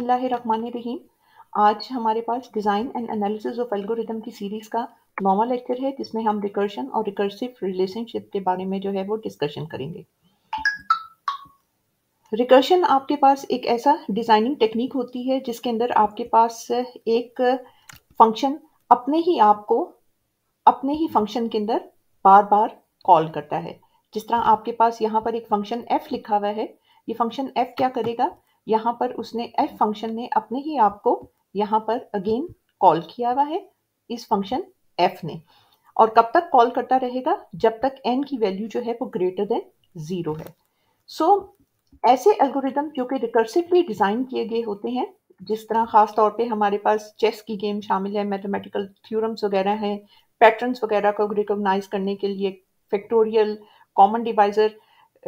बिसमीम आज हमारे पास design and analysis of algorithm की सीरीज़ का नौवा लेक्चर है जिसमें हम रिकर्शन और रिकर्सिव रिलेशनशिप के बारे में जो है वो डिस्कशन करेंगे रिकर्शन आपके पास एक ऐसा डिज़ाइनिंग टेक्निक होती है जिसके अंदर आपके पास एक फंक्शन अपने ही आप को अपने ही फंक्शन के अंदर बार बार कॉल करता है जिस तरह आपके पास यहाँ पर एक फंक्शन एफ लिखा हुआ है ये फंक्शन एफ क्या करेगा यहाँ पर उसने एफ फंक्शन ने अपने ही आप को यहाँ पर अगेन कॉल किया हुआ है इस फंक्शन एफ ने और कब तक कॉल करता रहेगा जब तक एन की वैल्यू जो है वो ग्रेटर देन ज़ीरो है सो so, ऐसे एल्गोरिदम जो कि रिकर्सिवली डिज़ाइन किए गए होते हैं जिस तरह ख़ास तौर पे हमारे पास चेस की गेम शामिल है मैथमेटिकल थ्योरम्स वगैरह हैं पैटर्न्स वगैरह को रिकोगनाइज करने के लिए फैक्टोरियल कॉमन डिवाइज़र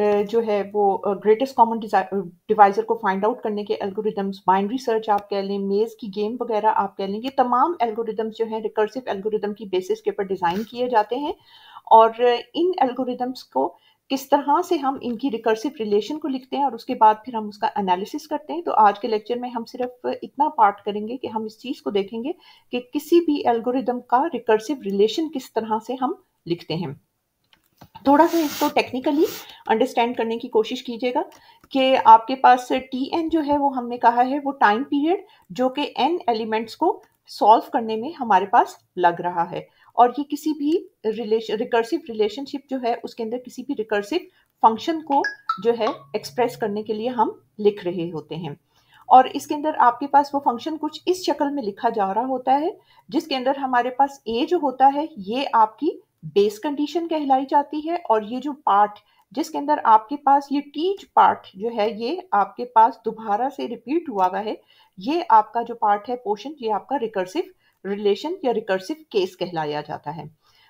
जो है वो ग्रेटेस्ट कॉमन डिवाइजर को फाइंड आउट करने के एल्गोरिदम्स बाइनरी सर्च आप कह लें मेज़ की गेम वगैरह आप कह लें ये तमाम एल्गोरिदम्स जो हैं रिकर्सिव एल्गोरिदम की बेसिस के ऊपर डिज़ाइन किए जाते हैं और इन एल्गोरिदम्स को किस तरह से हम इनकी रिकर्सिव रिलेशन को लिखते हैं और उसके बाद फिर हम उसका एनालिसिस करते हैं तो आज के लेक्चर में हम सिर्फ इतना पार्ट करेंगे कि हम इस चीज़ को देखेंगे कि किसी भी एल्गोरिदम का रिकर्सिव रिलेशन किस तरह से हम लिखते हैं थोड़ा सा इसको टेक्निकली अंडरस्टैंड करने की कोशिश कीजिएगा कि आपके पास टी एन जो है वो हमने कहा है वो टाइम पीरियड जो कि एन एलिमेंट्स को सॉल्व करने में हमारे पास लग रहा है और ये किसी भी रिलेशन रिकर्सिव रिलेशनशिप जो है उसके अंदर किसी भी रिकर्सिव फंक्शन को जो है एक्सप्रेस करने के लिए हम लिख रहे होते हैं और इसके अंदर आपके पास वो फंक्शन कुछ इस शक्ल में लिखा जा रहा होता है जिसके अंदर हमारे पास ए जो होता है ये आपकी बेस कंडीशन कहलाई जाती है और ये जो पार्ट जिसके अंदर आपके पास ये टीज पार्ट जो है ये आपके पास दोबारा से रिपीट हुआ हुआ है ये आपका जो पार्ट है पोर्शन ये आपका रिकर्सिव रिलेशन या रिकर्सिव केस कहलाया जाता है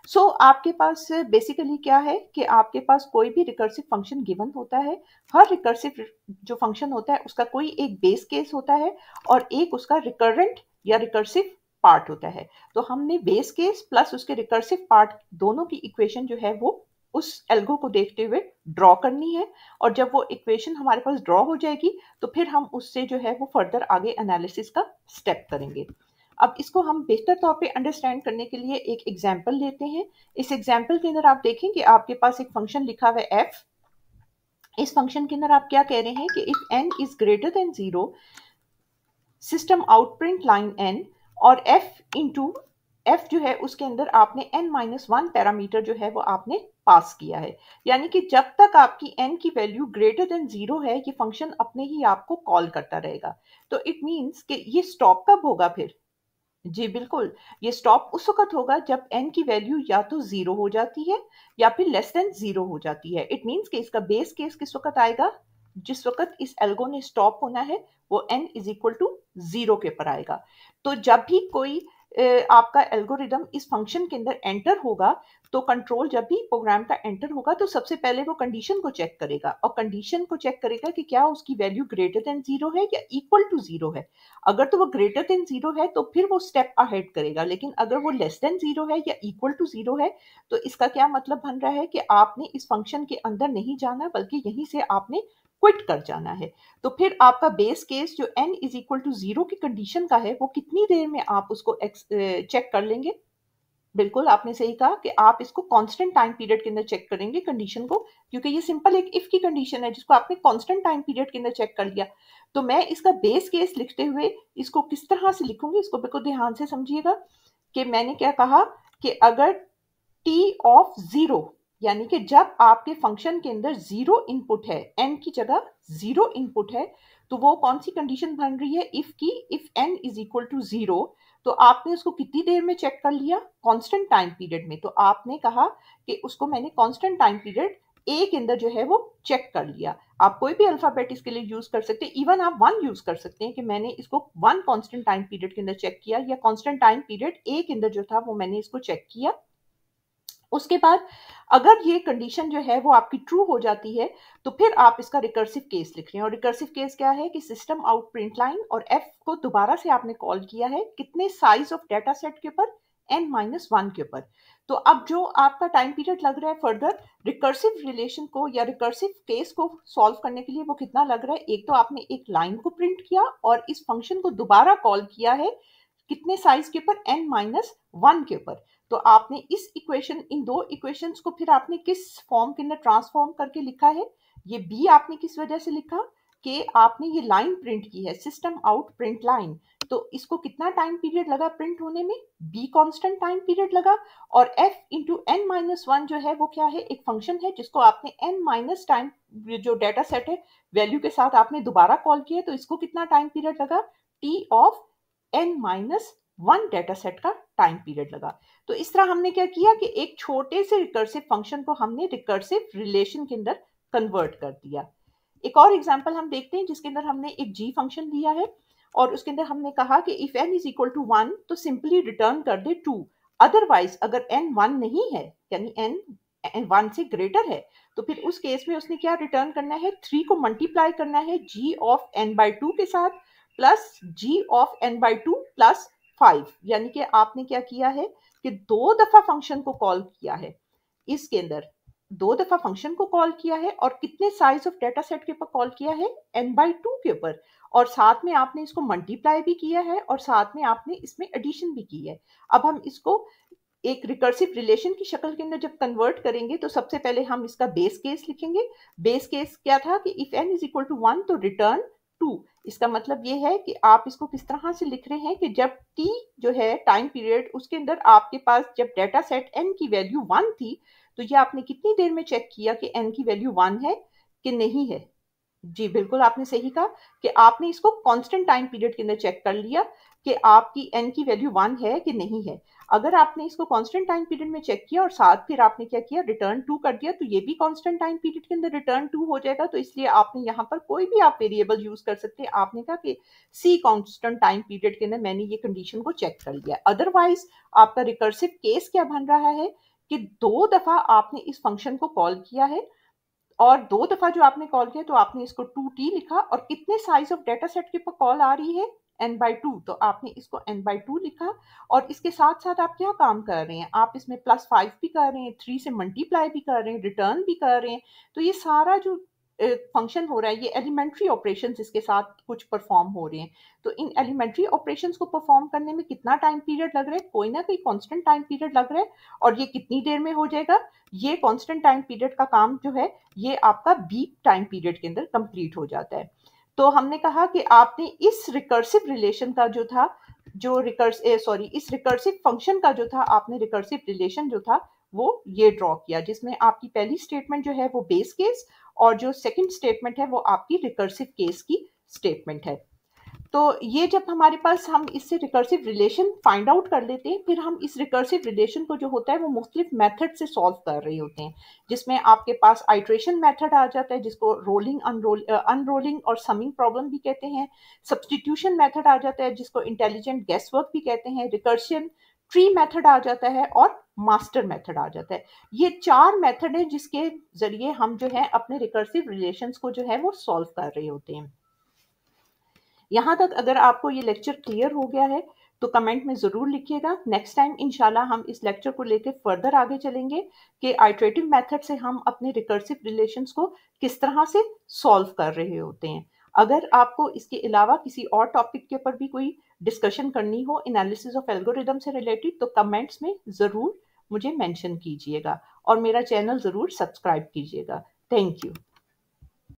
सो so, आपके पास बेसिकली क्या है कि आपके पास कोई भी रिकर्सिव फंक्शन गिवन होता है हर रिकर्सिव जो फंक्शन होता है उसका कोई एक बेस केस होता है और एक उसका रिकरेंट या रिकर्सिव पार्ट होता है तो हमने बेस केस प्लस उसके रिकर्सिव पार्ट दोनों की इक्वेशन जो है वो उस एल्गो को देखते हुए ड्रॉ करनी है और जब वो इक्वेशन हमारे पास ड्रॉ हो जाएगी तो फिर हम उससे जो है वो फर्दर आगे एनालिसिस का स्टेप करेंगे अब इसको हम बेहतर तौर पे अंडरस्टैंड करने के लिए एक एग्जांपल लेते हैं इस एग्जांपल के अंदर आप देखें कि आपके पास एक फंक्शन लिखा हुआ है एफ इस फंक्शन के अंदर आप क्या कह रहे हैं कि if N is greater than zero system out print line N और एफ इंटू एफ जो है उसके अंदर आपने एन माइनस वन पैरामीटर जो है वो आपने पास किया है यानी कि जब तक आपकी एन की वैल्यू ग्रेटर देन जीरो है ये फंक्शन अपने ही आपको कॉल करता रहेगा तो इट मीन्स कि ये स्टॉप कब होगा फिर जी बिल्कुल ये स्टॉप उस वक्त होगा जब एन की वैल्यू या तो जीरो हो जाती है या फिर लेस देन जीरो हो जाती है इट मीन्स कि इसका बेस केस किस वक्त आएगा जिस वक्त इस एल्गो ने स्टॉप होना है वो N is equal to zero के पर आएगा तो जब भी कोई आपका एल्गोरिदम इस फंक्शन के अंदर एंटर होगा तो कंट्रोल जब भी प्रोग्राम का एंटर होगा तो सबसे पहले वो कंडीशन को चेक करेगा और कंडीशन को चेक करेगा कि क्या उसकी वैल्यू ग्रेटर देन जीरो है या इक्वल टू जीरो है अगर तो वो ग्रेटर देन जीरो है तो फिर वो स्टेप अहेड करेगा लेकिन अगर वो लेस देन जीरो है या इक्वल टू जीरो है तो इसका क्या मतलब बन रहा है कि आपने इस फंक्शन के अंदर नहीं जाना बल्कि यहीं से आपने क्विट कर जाना है तो फिर आपका बेस केस जो N is equal to zero की कंडीशन का है वो कितनी देर में आप उसको चेक कर लेंगे बिल्कुल आपने सही कहा कि आप इसको कांस्टेंट टाइम पीरियड के अंदर चेक करेंगे कंडीशन को क्योंकि ये सिंपल एक इफ की कंडीशन है जिसको आपने कांस्टेंट टाइम पीरियड के अंदर चेक कर लिया तो मैं इसका बेस केस लिखते हुए इसको किस तरह से लिखूंगी इसको बिल्कुल ध्यान से समझिएगा कि मैंने क्या कहा कि अगर टी ऑफ जीरो यानी कि जब आपके फंक्शन के अंदर ज़ीरो इनपुट है एन की जगह ज़ीरो इनपुट है तो वो कौन सी कंडीशन बन रही है इफ़ की if N is equal to zero तो आपने उसको कितनी देर में चेक कर लिया कांस्टेंट टाइम पीरियड में तो आपने कहा कि उसको मैंने कांस्टेंट टाइम पीरियड ए के अंदर जो है वो चेक कर लिया आप कोई भी अल्फ़ाबेट इसके लिए यूज़ कर सकते हैं इवन आप वन यूज़ कर सकते हैं कि मैंने इसको वन कांस्टेंट टाइम पीरियड के अंदर चेक किया या कांस्टेंट टाइम पीरियड ए के अंदर जो था वो मैंने इसको चेक किया उसके बाद अगर ये कंडीशन जो है वो आपकी ट्रू हो जाती है तो फिर आप इसका रिकर्सिव केस लिख रहे हैं और रिकर्सिव केस क्या है कि सिस्टम आउट प्रिंट लाइन और एफ को दोबारा से आपने कॉल किया है कितने साइज ऑफ डेटा सेट के ऊपर एन माइनस वन के ऊपर तो अब जो आपका टाइम पीरियड लग रहा है फर्दर रिकर्सिव रिलेशन को या रिकर्सिव केस को सॉल्व करने के लिए वो कितना लग रहा है एक तो आपने एक लाइन को प्रिंट किया और इस फंक्शन को दोबारा कॉल किया है कितने साइज के ऊपर एन माइनस वन के ऊपर तो आपने इस इक्वेशन इन दो इक्वेशंस को फिर आपने किस फॉर्म के अंदर ट्रांसफॉर्म करके लिखा है ये बी आपने किस वजह से लिखा कि आपने ये लाइन प्रिंट की है सिस्टम आउट प्रिंट लाइन तो इसको कितना टाइम पीरियड लगा प्रिंट होने में बी कांस्टेंट टाइम पीरियड लगा और F into N minus one जो है वो क्या है एक फंक्शन है जिसको आपने एन माइनस टाइम जो डेटा सेट है वैल्यू के साथ आपने दोबारा कॉल किया तो इसको कितना टाइम पीरियड लगा T of N minus one data set का टाइम पीरियड लगा तो इस तरह हमने क्या किया कि एक छोटे से रिकर्सिव फंक्शन को हमने रिकर्सिव रिलेशन के अंदर कन्वर्ट कर दिया एक और एग्जाम्पल हम देखते हैं जिसके अंदर हमने एक जी फंक्शन दिया है और उसके अंदर हमने कहा कि if N is equal to one तो सिंपली रिटर्न कर दे टू अदरवाइज अगर एन वन नहीं है यानी एन एन वन से ग्रेटर है तो फिर उस केस में उसने क्या रिटर्न करना है थ्री को मल्टीप्लाई करना है G of N by two के साथ plus G of N by two plus five यानी कि आपने क्या किया है कि दो दफा फंक्शन को कॉल किया है इसके अंदर दो दफा फंक्शन को कॉल किया है और कितने साइज ऑफ डेटा सेट के ऊपर कॉल किया है एन बाई टू के ऊपर और साथ में आपने इसको मल्टीप्लाई भी किया है और साथ में आपने इसमें एडिशन भी की है अब हम इसको एक रिकर्सिव रिलेशन की शक्ल के अंदर जब कन्वर्ट करेंगे तो सबसे पहले हम इसका बेस केस लिखेंगे बेस केस क्या था कि if N is equal to one तो रिटर्न टू इसका मतलब ये है कि आप इसको किस तरह से लिख रहे हैं कि जब टी जो है टाइम पीरियड उसके अंदर आपके पास जब डेटा सेट एन की वैल्यू वन थी तो ये आपने कितनी देर में चेक किया कि एन की वैल्यू वन है कि नहीं है जी बिल्कुल आपने सही कहा कि आपने इसको कांस्टेंट टाइम पीरियड के अंदर चेक कर लिया कि आपकी एन की वैल्यू वन है कि नहीं है अगर आपने इसको कांस्टेंट टाइम पीरियड में चेक किया और साथ फिर आपने क्या किया रिटर्न टू कर दिया तो ये भी कांस्टेंट टाइम पीरियड के अंदर रिटर्न टू हो जाएगा तो इसलिए आपने यहाँ पर कोई भी आप वेरिएबल यूज कर सकते हैं आपने कहा कि सी कांस्टेंट टाइम पीरियड के अंदर मैंने ये कंडीशन को चेक कर लिया अदरवाइज आपका रिकर्सिव केस क्या बन रहा है कि दो दफा आपने इस फंक्शन को कॉल किया है और दो दफा जो आपने कॉल किया तो आपने इसको टू टी लिखा और कितने साइज ऑफ डेटा सेट के ऊपर कॉल आ रही है एन बाई टू तो आपने इसको एन बाई टू लिखा और इसके साथ साथ आप क्या काम कर रहे हैं आप इसमें प्लस फाइव भी कर रहे हैं थ्री से मल्टीप्लाई भी कर रहे हैं रिटर्न भी कर रहे हैं तो ये सारा जो फंक्शन हो रहा है ये एलिमेंट्री ऑपरेशंस इसके साथ कुछ परफॉर्म हो रहे हैं तो इन एलिमेंट्री ऑपरेशंस को परफॉर्म करने में कितना टाइम पीरियड लग रहा है कोई ना कोई कांस्टेंट टाइम पीरियड लग रहा है और ये कितनी देर में हो जाएगा ये कांस्टेंट टाइम पीरियड का काम जो है ये आपका बीप टाइम पीरियड के अंदर कंप्लीट हो जाता है तो हमने कहा कि आपने इस रिकर्सिव रिलेशन का जो था जो रिकर्स सॉरी इस रिकर्सिव फंक्शन का जो था आपने रिकर्सिव रिलेशन जो था वो ये ड्रॉ किया जिसमें आपकी पहली स्टेटमेंट जो है वो बेस केस और जो सेकंड स्टेटमेंट है वो आपकी रिकर्सिव केस की स्टेटमेंट है तो ये जब हमारे पास हम इससे रिकर्सिव रिलेशन फाइंड आउट कर लेते हैं फिर हम इस रिकर्सिव रिलेशन को जो होता है वो मुख्तलिफ मेथड से सॉल्व कर रहे होते हैं जिसमें आपके पास आइट्रेशन मेथड आ जाता है जिसको रोलिंग अनरोल अनरोलिंग और समिंग प्रॉब्लम भी कहते हैं सब्सटीट्यूशन मेथड आ जाता है जिसको इंटेलिजेंट गैस वर्क भी कहते हैं रिकर्शन ट्री मेथड आ जाता है और मास्टर मेथड आ जाता है ये चार मेथड है जिसके जरिए हम जो है अपने रिकर्सिव रिलेशंस को जो है वो सॉल्व कर रहे होते हैं यहां तक अगर आपको ये लेक्चर क्लियर हो गया है तो कमेंट में ज़रूर लिखिएगा नेक्स्ट टाइम इंशाल्लाह हम इस लेक्चर को लेकर फर्दर आगे चलेंगे कि आइट्रेटिव मेथड से हम अपने रिकर्सिव रिलेशंस को किस तरह से सॉल्व कर रहे होते हैं अगर आपको इसके अलावा किसी और टॉपिक के ऊपर भी कोई डिस्कशन करनी हो एनालिसिस ऑफ एल्गोरिदम से रिलेटेड तो कमेंट्स में ज़रूर मुझे मेंशन कीजिएगा और मेरा चैनल ज़रूर सब्सक्राइब कीजिएगा थैंक यू